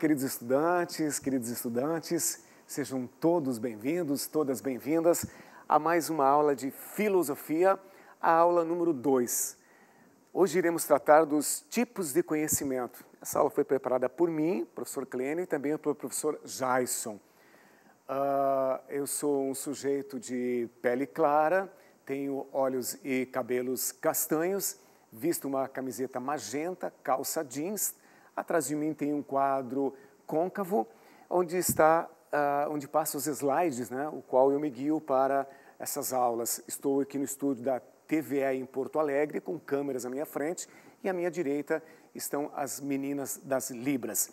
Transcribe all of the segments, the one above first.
queridos estudantes, queridos estudantes, sejam todos bem-vindos, todas bem-vindas a mais uma aula de filosofia, a aula número 2. Hoje iremos tratar dos tipos de conhecimento. Essa aula foi preparada por mim, professor Kleene, e também pelo professor Jason. Uh, ah, eu sou um sujeito de pele clara, tenho olhos e cabelos castanhos, visto uma camiseta magenta, calça jeans, Atrás de mim tem um quadro côncavo, onde está, uh, onde passa os slides, né, o qual eu me guio para essas aulas. Estou aqui no estúdio da TVE em Porto Alegre, com câmeras à minha frente, e à minha direita estão as meninas das Libras.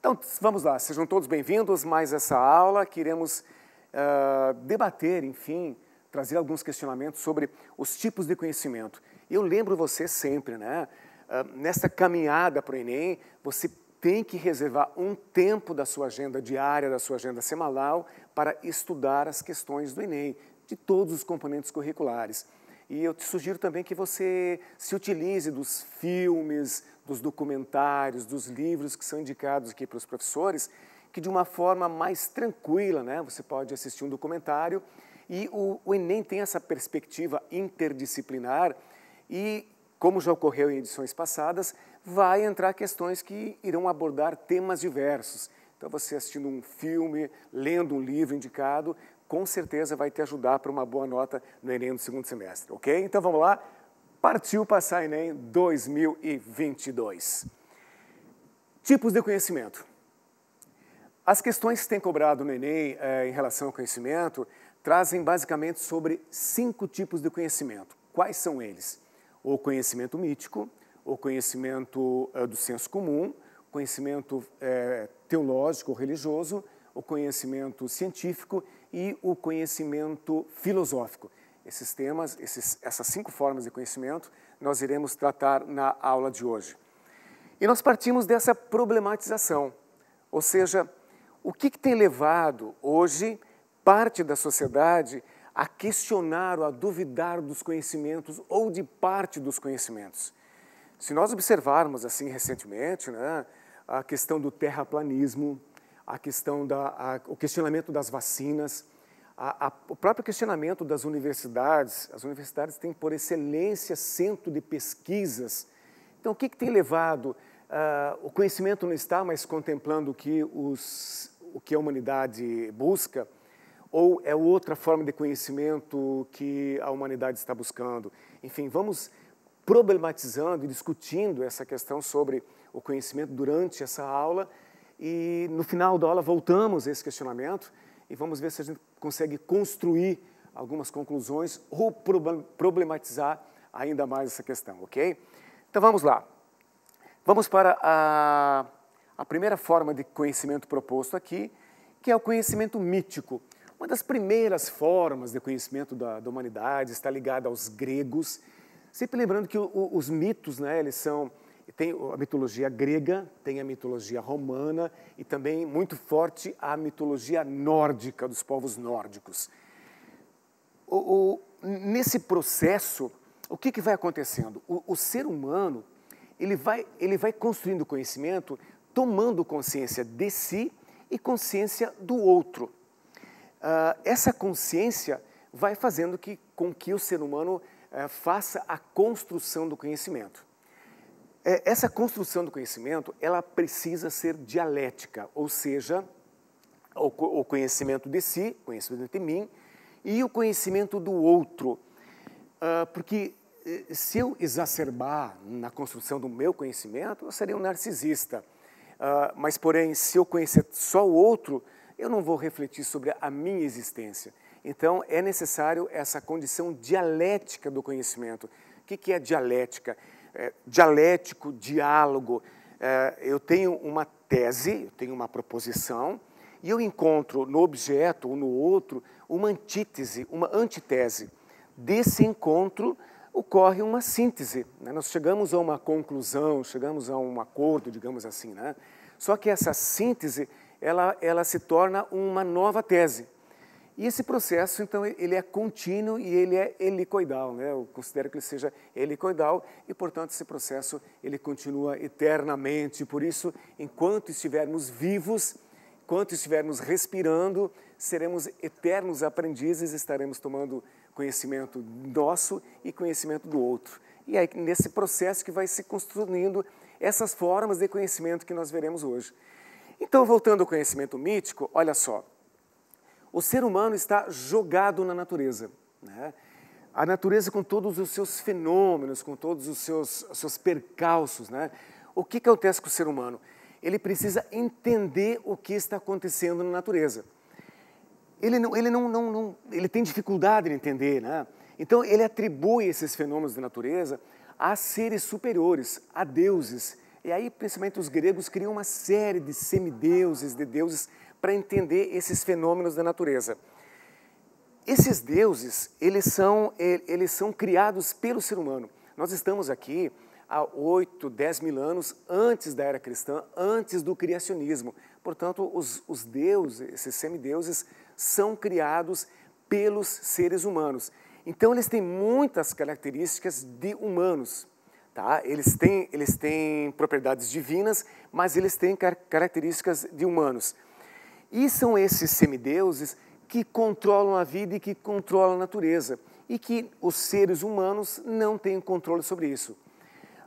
Então, vamos lá, sejam todos bem-vindos mais essa aula Queremos uh, debater, enfim, trazer alguns questionamentos sobre os tipos de conhecimento. Eu lembro você sempre, né? nesta ah, nessa caminhada para o Enem, você tem que reservar um tempo da sua agenda diária, da sua agenda semanal, para estudar as questões do Enem, de todos os componentes curriculares. E eu te sugiro também que você se utilize dos filmes, dos documentários, dos livros que são indicados aqui para os professores, que de uma forma mais tranquila, né? Você pode assistir um documentário e o, o Enem tem essa perspectiva interdisciplinar e como já ocorreu em edições passadas, vai entrar questões que irão abordar temas diversos. Então, você assistindo um filme, lendo um livro indicado, com certeza vai te ajudar para uma boa nota no Enem do segundo semestre, ok? Então, vamos lá. Partiu passar Enem 2022. Tipos de conhecimento. As questões que têm cobrado no Enem eh, em relação ao conhecimento trazem basicamente sobre cinco tipos de conhecimento. Quais são eles? o conhecimento mítico, o conhecimento uh, do senso comum, conhecimento uh, teológico, religioso, o conhecimento científico e o conhecimento filosófico. Esses temas, esses, essas cinco formas de conhecimento, nós iremos tratar na aula de hoje. E nós partimos dessa problematização, ou seja, o que, que tem levado hoje parte da sociedade a questionar ou a duvidar dos conhecimentos ou de parte dos conhecimentos. Se nós observarmos assim recentemente, né, a questão do terraplanismo, a questão da a, o questionamento das vacinas, a, a, o próprio questionamento das universidades, as universidades têm por excelência centro de pesquisas. Então, o que, que tem levado uh, o conhecimento não está mais contemplando o que os o que a humanidade busca, ou é outra forma de conhecimento que a humanidade está buscando. Enfim, vamos problematizando e discutindo essa questão sobre o conhecimento durante essa aula e no final da aula voltamos a esse questionamento e vamos ver se a gente consegue construir algumas conclusões ou problematizar ainda mais essa questão, ok? Então vamos lá. Vamos para a, a primeira forma de conhecimento proposto aqui, que é o conhecimento mítico. Uma das primeiras formas de conhecimento da, da humanidade está ligada aos gregos, sempre lembrando que o, o, os mitos, né, eles são tem a mitologia grega, tem a mitologia romana e também muito forte a mitologia nórdica dos povos nórdicos. O, nesse processo, o que, que vai acontecendo? O, ser humano ele vai ele vai construindo conhecimento, tomando consciência de si e consciência do outro uh, essa consciência vai fazendo que, com que o ser humano uh, faça a construção do conhecimento. É, essa construção do conhecimento, ela precisa ser dialética, ou seja, o, o conhecimento de si, conhecimento de mim, e o conhecimento do outro. Uh, porque eh, se eu exacerbar na construção do meu conhecimento, eu seria um narcisista. Uh, mas, porém, se eu conhecer só o outro, eu não vou refletir sobre a minha existência. Então, é necessário essa condição dialética do conhecimento. O que é dialética? É, dialético, diálogo. É, eu tenho uma tese, eu tenho uma proposição, e eu encontro no objeto ou no outro uma antítese, uma antitese. Desse encontro ocorre uma síntese. Né? Nós chegamos a uma conclusão, chegamos a um acordo, digamos assim. Né? Só que essa síntese ela, ela se torna uma nova tese. E esse processo, então, ele é contínuo e ele é helicoidal, né? Eu considero que ele seja helicoidal e, portanto, esse processo ele continua eternamente. Por isso, enquanto estivermos vivos, enquanto estivermos respirando, seremos eternos aprendizes, estaremos tomando conhecimento nosso e conhecimento do outro. E é nesse processo que vai se construindo essas formas de conhecimento que nós veremos hoje. Então, voltando ao conhecimento mítico, olha só. O ser humano está jogado na natureza. Né? A natureza com todos os seus fenômenos, com todos os seus, seus percalços. Né? O que, que acontece com o ser humano? Ele precisa entender o que está acontecendo na natureza. Ele, não, ele, não, não, não ele tem dificuldade em entender. Né? Então, ele atribui esses fenômenos da natureza a seres superiores, a deuses, e aí, principalmente os gregos criam uma série de semideuses, de deuses, para entender esses fenômenos da natureza. Esses deuses, eles são, eles são criados pelo ser humano. Nós estamos aqui há 8, 10 mil anos antes da era cristã, antes do criacionismo. Portanto, os, os deuses, esses semideuses, são criados pelos seres humanos. Então, eles têm muitas características de humanos. Tá? Eles, têm, eles têm propriedades divinas, mas eles têm car características de humanos. E são esses semideuses que controlam a vida e que controlam a natureza, e que os seres humanos não têm controle sobre isso.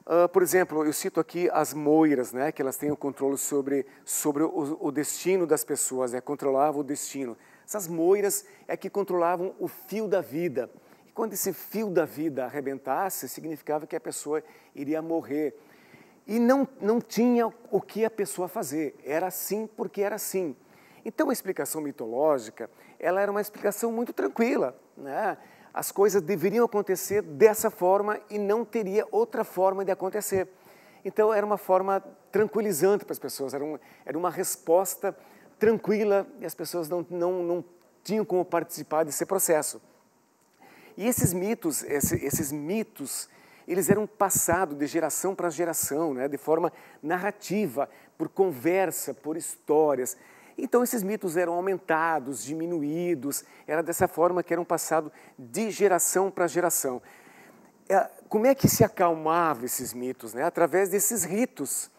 Uh, por exemplo, eu cito aqui as moiras, né, que elas têm o controle sobre, sobre o, o destino das pessoas, né, controlavam o destino. Essas moiras é que controlavam o fio da vida quando esse fio da vida arrebentasse, significava que a pessoa iria morrer. E não, não tinha o que a pessoa fazer, era assim porque era assim. Então a explicação mitológica, ela era uma explicação muito tranquila, né? As coisas deveriam acontecer dessa forma e não teria outra forma de acontecer. Então era uma forma tranquilizante para as pessoas, era, um, era uma resposta tranquila e as pessoas não, não, não tinham como participar desse processo. E esses mitos, esses mitos, eles eram passados de geração para geração, né, de forma narrativa, por conversa, por histórias. Então esses mitos eram aumentados, diminuídos, era dessa forma que eram passados de geração para geração. É, como é que se acalmava esses mitos? Né? Através desses ritos,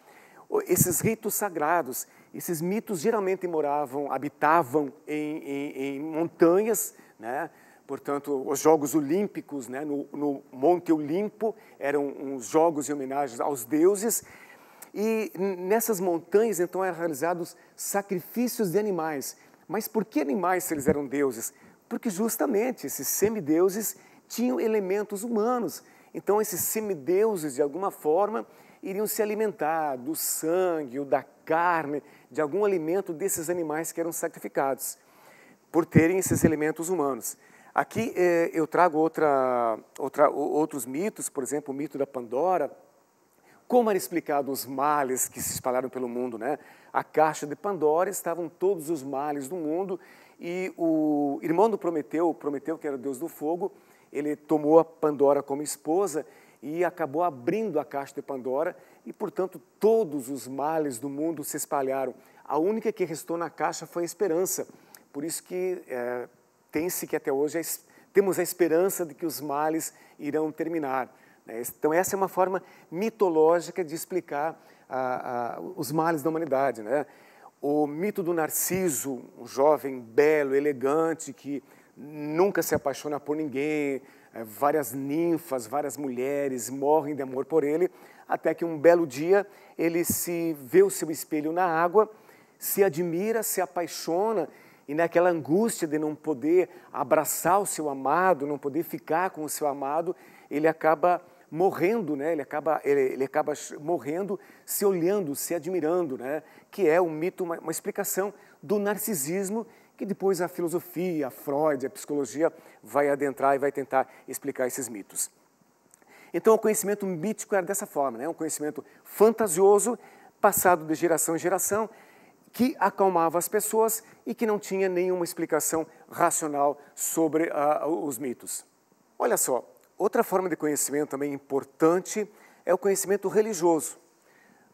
esses ritos sagrados. Esses mitos geralmente moravam, habitavam em, em, em montanhas, né? portanto, os Jogos Olímpicos, né, no, no, Monte Olimpo, eram uns jogos e homenagem aos deuses. E nessas montanhas, então, eram realizados sacrifícios de animais. Mas por que animais se eles eram deuses? Porque justamente esses semideuses tinham elementos humanos. Então, esses semideuses, de alguma forma, iriam se alimentar do sangue ou da carne, de algum alimento desses animais que eram sacrificados, por terem esses elementos humanos. Aqui eh, eu trago outra, outra, outros mitos, por exemplo, o mito da Pandora. Como era explicado os males que se espalharam pelo mundo, né? A caixa de Pandora estavam todos os males do mundo e o irmão do Prometeu, Prometeu que era o deus do fogo, ele tomou a Pandora como esposa e acabou abrindo a caixa de Pandora e, portanto, todos os males do mundo se espalharam. A única que restou na caixa foi a esperança. Por isso que é, tem-se que até hoje é temos a esperança de que os males irão terminar. Né? Então, essa é uma forma mitológica de explicar a, a, os males da humanidade. Né? O mito do Narciso, um jovem belo, elegante, que nunca se apaixona por ninguém, é, várias ninfas, várias mulheres morrem de amor por ele, até que um belo dia ele se vê o seu espelho na água, se admira, se apaixona e naquela angústia de não poder abraçar o seu amado, não poder ficar com o seu amado, ele acaba morrendo, né? ele, acaba, ele, ele acaba morrendo se olhando, se admirando, né? que é um mito, uma, uma explicação do narcisismo que depois a filosofia, a Freud, a psicologia vai adentrar e vai tentar explicar esses mitos. Então, o conhecimento mítico era dessa forma, né? um conhecimento fantasioso, passado de geração em geração, que acalmava as pessoas e que não tinha nenhuma explicação racional sobre ah, os mitos. Olha só, outra forma de conhecimento também importante é o conhecimento religioso.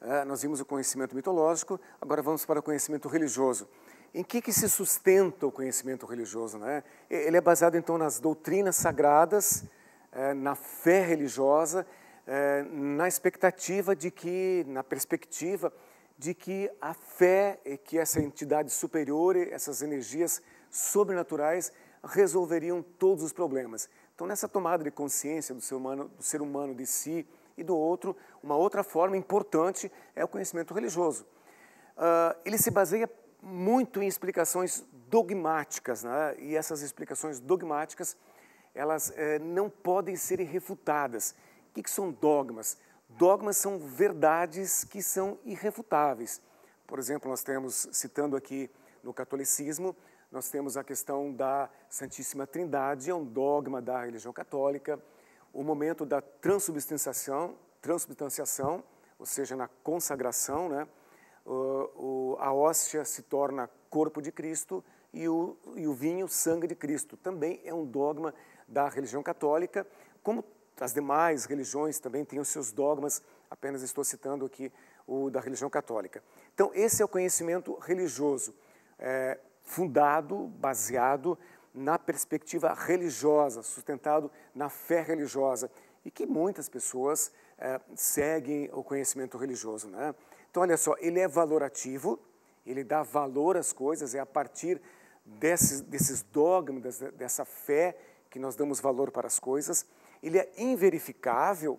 Ah, nós vimos o conhecimento mitológico, agora vamos para o conhecimento religioso. Em que, que se sustenta o conhecimento religioso? Né? Ele é baseado, então, nas doutrinas sagradas, eh, na fé religiosa, eh, na expectativa de que, na perspectiva de que a fé e que essa entidade superior, essas energias sobrenaturais resolveriam todos os problemas. Então, nessa tomada de consciência do ser humano, do ser humano de si e do outro, uma outra forma importante é o conhecimento religioso. Uh, ele se baseia muito em explicações dogmáticas, né? e essas explicações dogmáticas elas eh, não podem ser refutadas. O que, que são dogmas? Dogmas são verdades que são irrefutáveis. Por exemplo, nós temos, citando aqui no catolicismo, nós temos a questão da Santíssima Trindade, é um dogma da religião católica, o momento da transubstanciação, transubstanciação ou seja, na consagração, né? O, o, a hóstia se torna corpo de Cristo e o, e o vinho sangue de Cristo. Também é um dogma da religião católica, como as demais religiões também têm os seus dogmas, apenas estou citando aqui o da religião católica. Então, esse é o conhecimento religioso, é, fundado, baseado na perspectiva religiosa, sustentado na fé religiosa, e que muitas pessoas é, seguem o conhecimento religioso. Né? Então, olha só, ele é valorativo, ele dá valor às coisas, é a partir desses, desses dogmas, dessa fé, que nós damos valor para as coisas ele é inverificável.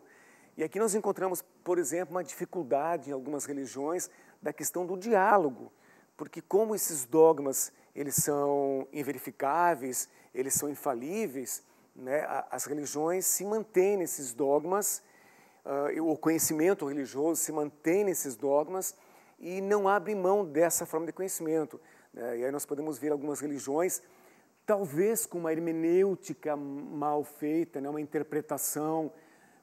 E aqui nós encontramos, por exemplo, uma dificuldade em algumas religiões da questão do diálogo, porque como esses dogmas eles são inverificáveis, eles são infalíveis, né, as religiões se mantêm nesses dogmas, uh, o conhecimento religioso se mantém nesses dogmas e não abre mão dessa forma de conhecimento. Né? E aí nós podemos ver algumas religiões talvez com uma hermenêutica mal feita, né, uma interpretação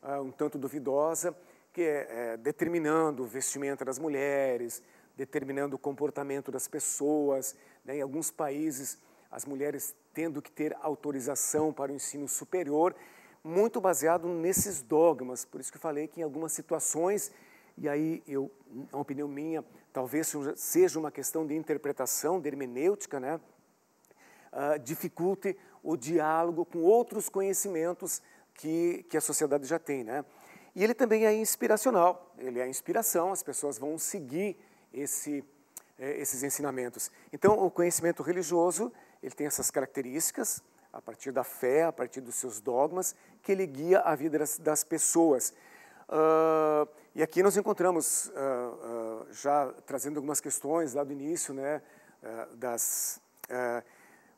uh, um tanto duvidosa, que é, é, determinando o vestimenta das mulheres, determinando o comportamento das pessoas. Né, em alguns países, as mulheres tendo que ter autorização para o ensino superior, muito baseado nesses dogmas. Por isso que eu falei que em algumas situações, e aí eu, uma opinião minha, talvez seja uma questão de interpretação, de hermenêutica, né? uh, dificulte o diálogo com outros conhecimentos que, que a sociedade já tem. Né? E ele também é inspiracional, ele é inspiração, as pessoas vão seguir esse, eh, esses ensinamentos. Então, o conhecimento religioso ele tem essas características, a partir da fé, a partir dos seus dogmas, que ele guia a vida das, das pessoas. Uh, e aqui nós encontramos, uh, uh, já trazendo algumas questões lá do início, né, das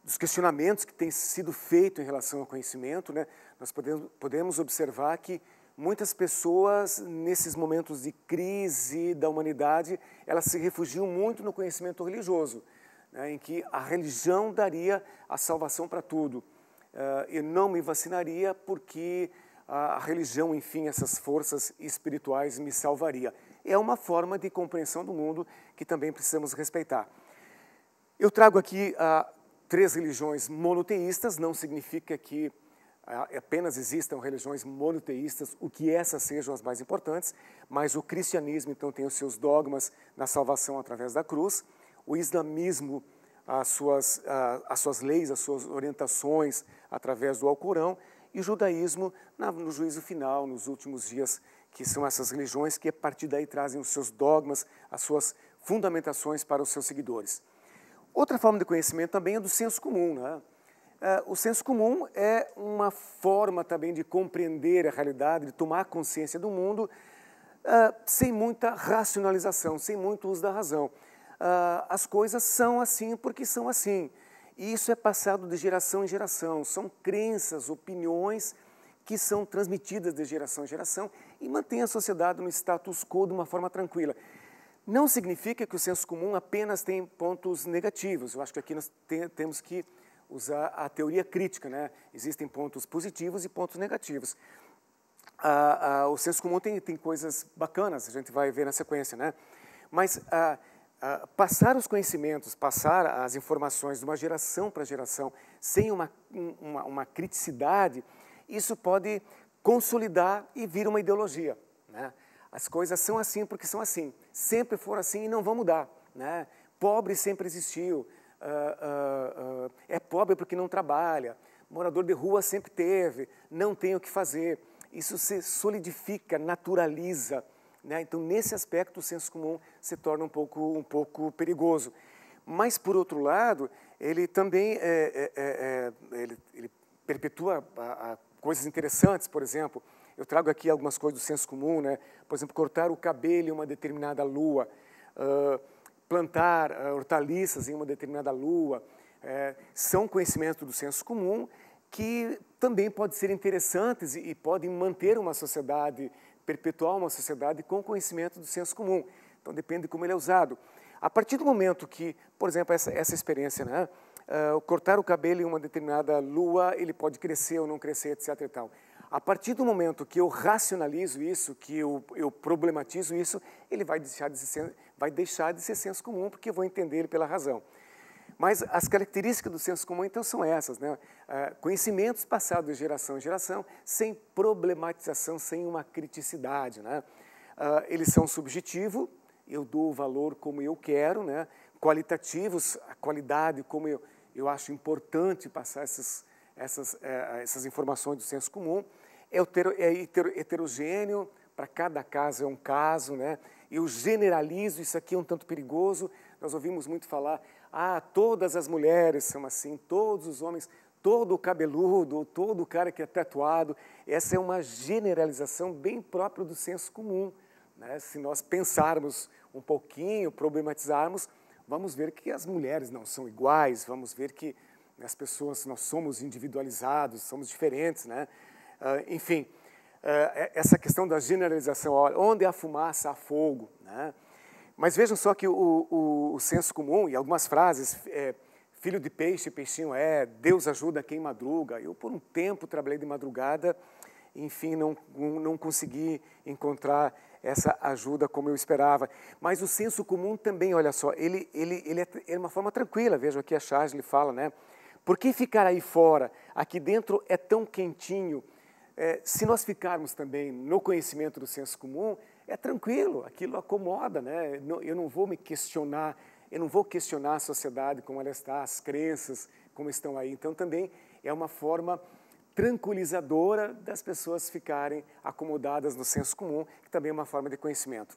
dos questionamentos que têm sido feitos em relação ao conhecimento, né, nós podemos, podemos observar que muitas pessoas, nesses momentos de crise da humanidade, elas se refugiam muito no conhecimento religioso, né, em que a religião daria a salvação para tudo. Uh, eu não me vacinaria porque a, a religião, enfim, essas forças espirituais me salvaria. É uma forma de compreensão do mundo que também precisamos respeitar. Eu trago aqui a ah, três religiões monoteístas, não significa que ah, apenas existam religiões monoteístas, o que essas sejam as mais importantes, mas o cristianismo, então, tem os seus dogmas na salvação através da cruz, o islamismo, as suas, ah, as suas leis, as suas orientações através do Alcorão, e o judaísmo no juízo final, nos últimos dias, que são essas religiões que, a partir daí, trazem os seus dogmas, as suas fundamentações para os seus seguidores. Outra forma de conhecimento também é do senso comum. Né? É, o senso comum é uma forma também de compreender a realidade, de tomar consciência do mundo, é, sem muita racionalização, sem muito uso da razão. É, as coisas são assim porque são assim. E isso é passado de geração em geração. São crenças, opiniões que são transmitidas de geração em geração e mantém a sociedade no status quo de uma forma tranquila. Não significa que o senso comum apenas tem pontos negativos. Eu acho que aqui nós te, temos que usar a teoria crítica. Né? Existem pontos positivos e pontos negativos. Ah, ah, o senso comum tem, tem coisas bacanas, a gente vai ver na sequência. Né? Mas ah, passar os conhecimentos, passar as informações de uma geração para geração, sem uma, uma, uma criticidade, isso pode consolidar e vir uma ideologia. Né? As coisas são assim porque são assim. Sempre foram assim e não vão mudar. Né? Pobre sempre existiu. Uh, uh, uh, é pobre porque não trabalha. Morador de rua sempre teve. Não tem o que fazer. Isso se solidifica, naturaliza. Né? Então, nesse aspecto, o senso comum se torna um pouco, um pouco perigoso. Mas, por outro lado, ele também é, é, é, é ele, ele perpetua a, a coisas interessantes, por exemplo, eu trago aqui algumas coisas do senso comum, né? Por exemplo, cortar o cabelo em uma determinada lua, uh, plantar uh, hortaliças em uma determinada lua, uh, são conhecimentos do senso comum que também podem ser interessantes e, e podem manter uma sociedade, perpetuar uma sociedade com conhecimento do senso comum. Então depende de como ele é usado. A partir do momento que, por exemplo, essa, essa experiência, né? Uh, cortar o cabelo em uma determinada lua, ele pode crescer ou não crescer, etc. E tal. A partir do momento que eu racionalizo isso, que eu, eu problematizo isso, ele vai deixar, de ser, vai deixar de ser senso comum, porque eu vou entender ele pela razão. Mas as características do senso comum, então, são essas, né? Ah, conhecimentos passados de geração em geração, sem problematização, sem uma criticidade, né? Ah, eles são subjetivos, eu dou o valor como eu quero, né? Qualitativos, a qualidade, como eu, eu acho importante passar essas, essas, eh, essas informações do senso comum é, heterogêneo, para cada caso é um caso, né? Eu generalizo, isso aqui é um tanto perigoso. Nós ouvimos muito falar, ah, todas as mulheres são assim, todos os homens, todo o cabeludo, todo o cara que é tatuado. Essa é uma generalização bem própria do senso comum. Né? Se nós pensarmos um pouquinho, problematizarmos, vamos ver que as mulheres não são iguais, vamos ver que as pessoas, nós somos individualizados, somos diferentes, né? Ah, enfim, ah, é, essa questão da generalização, onde há fumaça, há fogo. Né? Mas vejam só que o, o, o senso comum e algumas frases, é, filho de peixe, peixinho é, Deus ajuda quem madruga. Eu, por um tempo, trabalhei de madrugada, enfim, não, não consegui encontrar essa ajuda como eu esperava. Mas o senso comum também, olha só, ele, ele, ele é, é uma forma tranquila, vejam aqui a Charles, ele fala, né? Por que ficar aí fora? Aqui dentro é tão quentinho, é, se nós ficarmos também no conhecimento do senso comum, é tranquilo, aquilo acomoda, né? Eu não vou me questionar, eu não vou questionar a sociedade como ela está, as crenças como estão aí. Então também é uma forma tranquilizadora das pessoas ficarem acomodadas no senso comum, que também é uma forma de conhecimento.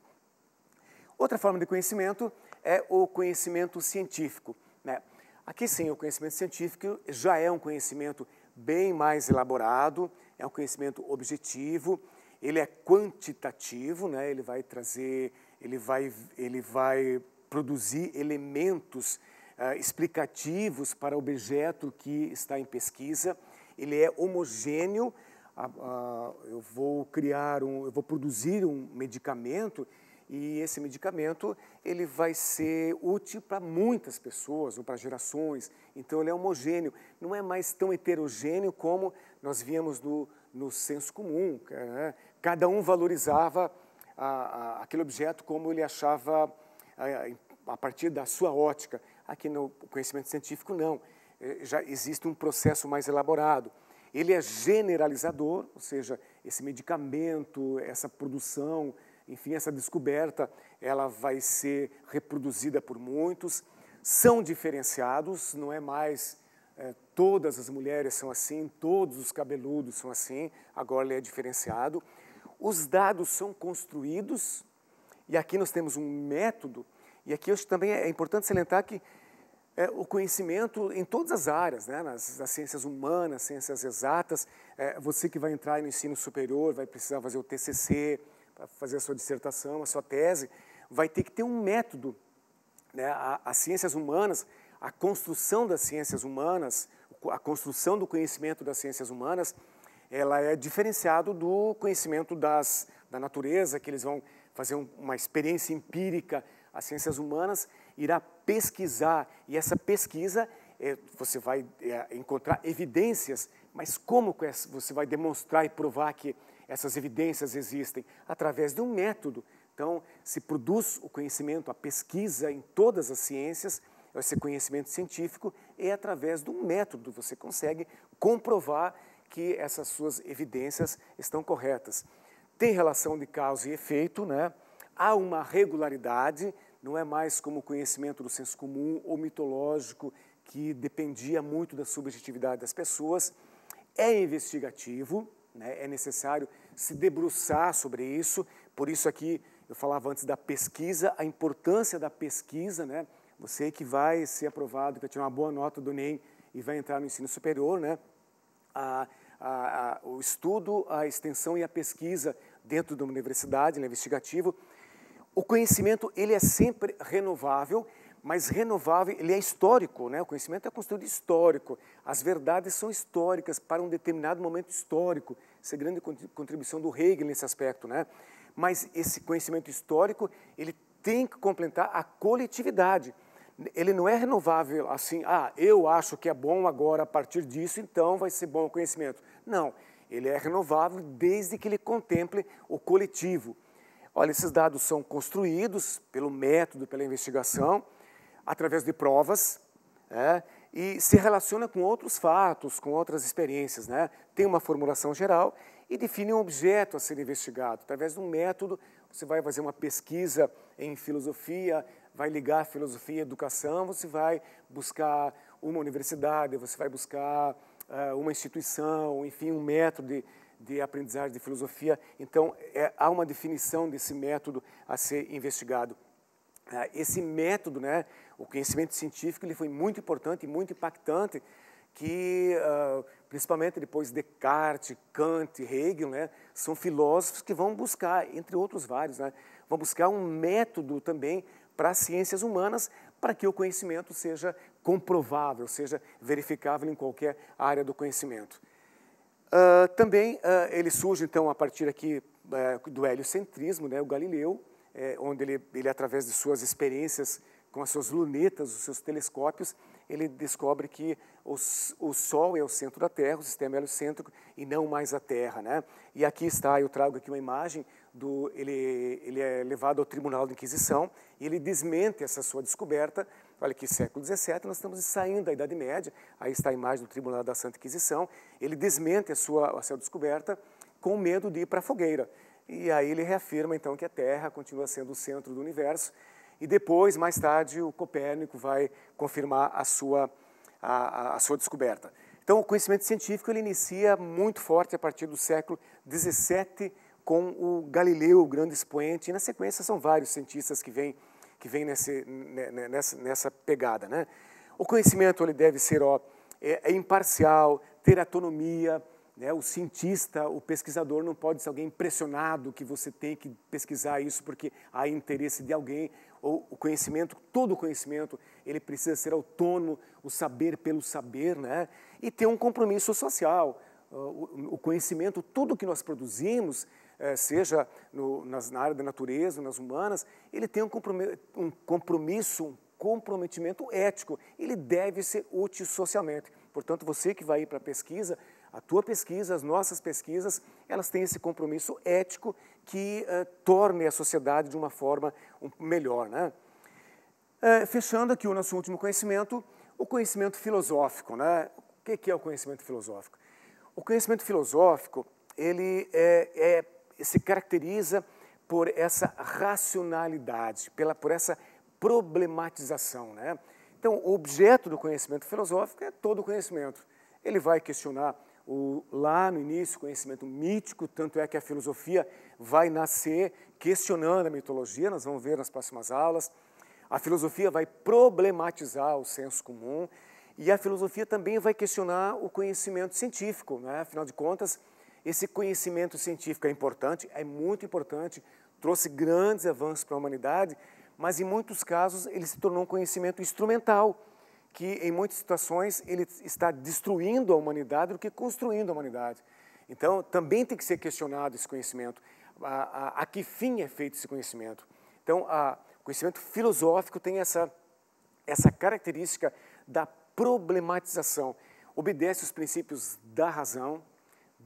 Outra forma de conhecimento é o conhecimento científico. Né? Aqui sim, o conhecimento científico já é um conhecimento bem mais elaborado, é um conhecimento objetivo, ele é quantitativo, né? ele vai trazer, ele vai, ele vai produzir elementos ah, explicativos para o objeto que está em pesquisa, ele é homogêneo, eu vou criar um, eu vou produzir um medicamento e esse medicamento ele vai ser útil para muitas pessoas ou para gerações. Então ele é homogêneo, não é mais tão heterogêneo como nós víamos no, no senso comum, né? cada um valorizava a, a, aquele objeto como ele achava a, a, partir da sua ótica. Aqui no conhecimento científico, não. É, já existe um processo mais elaborado. Ele é generalizador, ou seja, esse medicamento, essa produção, enfim, essa descoberta, ela vai ser reproduzida por muitos. São diferenciados, não é mais é, todas as mulheres são assim, todos os cabeludos são assim, agora ele é diferenciado. Os dados são construídos, e aqui nós temos um método, e aqui eu também é importante salientar que é, o conhecimento em todas as áreas, né? nas, nas ciências humanas, ciências exatas, é, você que vai entrar no ensino superior, vai precisar fazer o TCC, fazer a sua dissertação, a sua tese, vai ter que ter um método. Né? as ciências humanas, a construção das ciências humanas, a construção do conhecimento das ciências humanas, ela é diferenciado do conhecimento das, da natureza, que eles vão fazer um, uma experiência empírica. As ciências humanas irá pesquisar, e essa pesquisa é, você vai é, encontrar evidências, mas como você vai demonstrar e provar que essas evidências existem? Através de um método. Então, se produz o conhecimento, a pesquisa em todas as ciências, esse conhecimento científico e é através do método você consegue comprovar que essas suas evidências estão corretas. Tem relação de causa e efeito, né? há uma regularidade, não é mais como o conhecimento do senso comum ou mitológico que dependia muito da subjetividade das pessoas. É investigativo, né? é necessário se debruçar sobre isso, por isso aqui eu falava antes da pesquisa, a importância da pesquisa, né? Você que vai ser aprovado, que vai tirar uma boa nota do NEM e vai entrar no ensino superior, né? A, a, a, o estudo, a extensão e a pesquisa dentro da universidade, né, investigativo. O conhecimento ele é sempre renovável, mas renovável ele é histórico, né? O conhecimento é construído histórico. As verdades são históricas para um determinado momento histórico. Essa é a grande contribuição do Hegel nesse aspecto, né? Mas esse conhecimento histórico ele tem que complementar a coletividade ele não é renovável assim, ah, eu acho que é bom agora, a partir disso, então vai ser bom o conhecimento. Não, ele é renovável desde que ele contemple o coletivo. Olha, esses dados são construídos pelo método, pela investigação, através de provas, né, e se relaciona com outros fatos, com outras experiências. Né? Tem uma formulação geral e define um objeto a ser investigado. Através de um método, você vai fazer uma pesquisa em filosofia, vai ligar filosofia e educação, você vai buscar uma universidade, você vai buscar uh, uma instituição, enfim, um método de, de aprendizagem de filosofia. Então, é, há uma definição desse método a ser investigado. Uh, esse método, né, o conhecimento científico, ele foi muito importante e muito impactante, que uh, principalmente depois Descartes, Kant, Hegel, né, são filósofos que vão buscar, entre outros vários, né, vão buscar um método também para as ciências humanas, para que o conhecimento seja comprovável, seja verificável em qualquer área do conhecimento. Uh, também uh, ele surge, então, a partir aqui uh, do heliocentrismo, né, o Galileu, eh, onde ele, ele, através de suas experiências com as suas lunetas, os seus telescópios, ele descobre que os, o Sol é o centro da Terra, o sistema heliocêntrico, e não mais a Terra. Né? E aqui está, eu trago aqui uma imagem do, ele, ele é levado ao Tribunal da Inquisição e ele desmente essa sua descoberta. Olha que século XVII, nós estamos saindo da Idade Média, aí está a imagem do Tribunal da Santa Inquisição, ele desmente a sua, a sua descoberta com medo de ir para a fogueira. E aí ele reafirma, então, que a Terra continua sendo o centro do universo. E depois, mais tarde, o Copérnico vai confirmar a sua, a, a sua descoberta. Então, o conhecimento científico ele inicia muito forte a partir do século XVII com o Galileu, o grande expoente, e na sequência são vários cientistas que vêm que vem né, né, nessa, nessa pegada. Né? O conhecimento ele deve ser ó, é, é imparcial, ter autonomia, né? o cientista, o pesquisador não pode ser alguém pressionado que você tem que pesquisar isso porque há interesse de alguém, ou o conhecimento, todo o conhecimento, ele precisa ser autônomo, o saber pelo saber, né? e ter um compromisso social, ah, o conhecimento, tudo que nós produzimos eh, seja no, nas, na área da natureza, nas humanas, ele tem um compromisso, um compromisso, um comprometimento ético. Ele deve ser útil socialmente. Portanto, você que vai ir para a pesquisa, a tua pesquisa, as nossas pesquisas, elas têm esse compromisso ético que uh, torne a sociedade de uma forma um, melhor. Né? Uh, fechando aqui o nosso último conhecimento, o conhecimento filosófico. Né? O que é o conhecimento filosófico? O conhecimento filosófico ele é, é se caracteriza por essa racionalidade, pela, por essa problematização. Né? Então, o objeto do conhecimento filosófico é todo o conhecimento. Ele vai questionar o, lá no início, conhecimento mítico, tanto é que a filosofia vai nascer questionando a mitologia, nós vamos ver nas próximas aulas. A filosofia vai problematizar o senso comum e a filosofia também vai questionar o conhecimento científico, né? afinal de contas, esse conhecimento científico é importante, é muito importante, trouxe grandes avanços para a humanidade, mas em muitos casos ele se tornou um conhecimento instrumental, que em muitas situações ele está destruindo a humanidade do que construindo a humanidade. Então, também tem que ser questionado esse conhecimento. A, a, a que fim é feito esse conhecimento? Então, o conhecimento filosófico tem essa, essa característica da problematização. Obedece os princípios da razão,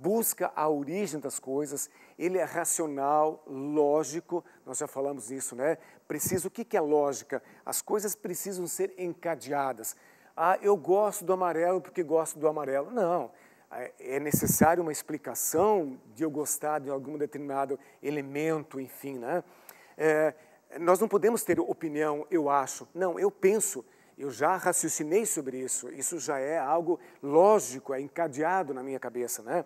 busca a origem das coisas, ele é racional, lógico, nós já falamos nisso, né? Precisa, o que é lógica? As coisas precisam ser encadeadas. Ah, eu gosto do amarelo porque gosto do amarelo. Não, é, é necessário uma explicação de eu gostar de algum determinado elemento, enfim, né? É, nós não podemos ter opinião, eu acho. Não, eu penso. Eu já raciocinei sobre isso. Isso já é algo lógico, é encadeado na minha cabeça, né?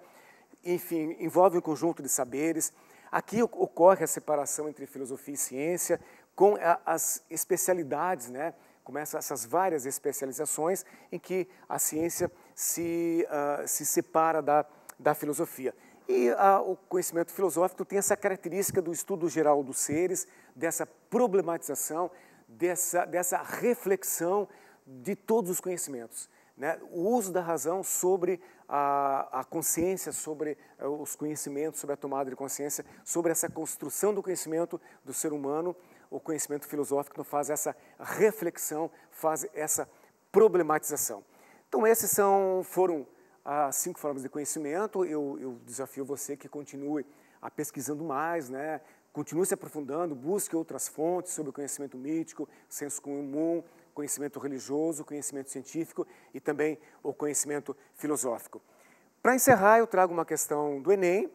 enfim, envolve um conjunto de saberes. Aqui ocorre a separação entre filosofia e ciência, com a, as especialidades, né? começa essas várias especializações em que a ciência se, uh, se separa da, da filosofia. E uh, o conhecimento filosófico tem essa característica do estudo geral dos seres, dessa problematização, dessa, dessa reflexão de todos os conhecimentos né, o uso da razão sobre a, a consciência, sobre eh, os conhecimentos, sobre a tomada de consciência, sobre essa construção do conhecimento do ser humano, o conhecimento filosófico não faz essa reflexão, faz essa problematização. Então, esses são, foram as cinco formas de conhecimento. Eu, eu desafio você que continue a pesquisando mais, né, continue se aprofundando, busque outras fontes sobre o conhecimento mítico, senso comum, conhecimento religioso, conhecimento científico e também o conhecimento filosófico. Para encerrar, eu trago uma questão do Enem.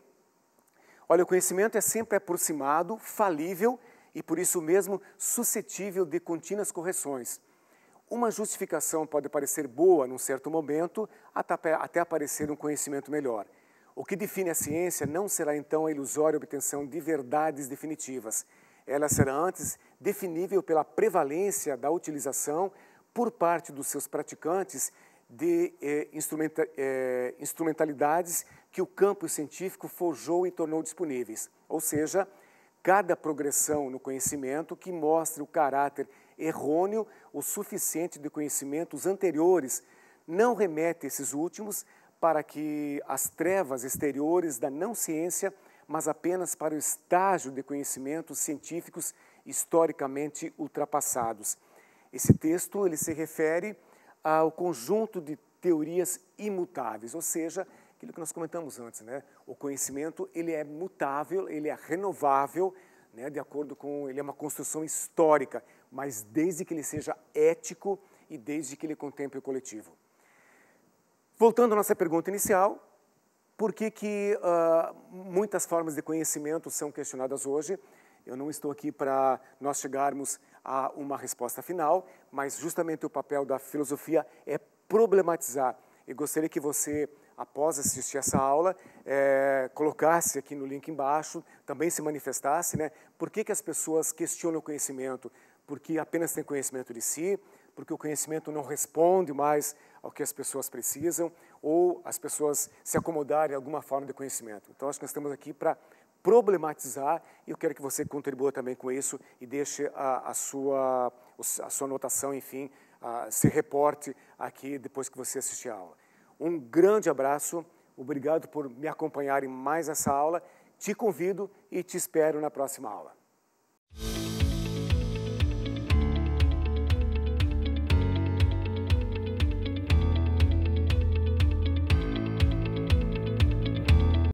Olha, o conhecimento é sempre aproximado, falível e, por isso mesmo, suscetível de contínuas correções. Uma justificação pode parecer boa num certo momento, até aparecer um conhecimento melhor. O que define a ciência não será então a ilusória obtenção de verdades definitivas, ela será antes definível pela prevalência da utilização por parte dos seus praticantes de eh, instrumenta, eh, instrumentalidades que o campo científico forjou e tornou disponíveis. Ou seja, cada progressão no conhecimento que mostre o caráter errôneo ou suficiente de conhecimentos anteriores não remete esses últimos para que as trevas exteriores da não ciência mas apenas para o estágio de conhecimentos científicos historicamente ultrapassados. Esse texto ele se refere ao conjunto de teorias imutáveis, ou seja, aquilo que nós comentamos antes, né? O conhecimento ele é mutável, ele é renovável, né? De acordo com ele é uma construção histórica, mas desde que ele seja ético e desde que ele contemple o coletivo. Voltando à nossa pergunta inicial, por que, que uh, muitas formas de conhecimento são questionadas hoje? Eu não estou aqui para nós chegarmos a uma resposta final, mas justamente o papel da filosofia é problematizar. E gostaria que você, após assistir essa aula, é, colocasse aqui no link embaixo, também se manifestasse, né? Por que, que as pessoas questionam o conhecimento? Porque apenas tem conhecimento de si, porque o conhecimento não responde mais ao que as pessoas precisam ou as pessoas se acomodarem em alguma forma de conhecimento. Então, acho que nós estamos aqui para problematizar e eu quero que você contribua também com isso e deixe a, a sua, a sua anotação, enfim, a, se reporte aqui depois que você assistir a aula. Um grande abraço, obrigado por me acompanharem mais essa aula, te convido e te espero na próxima aula.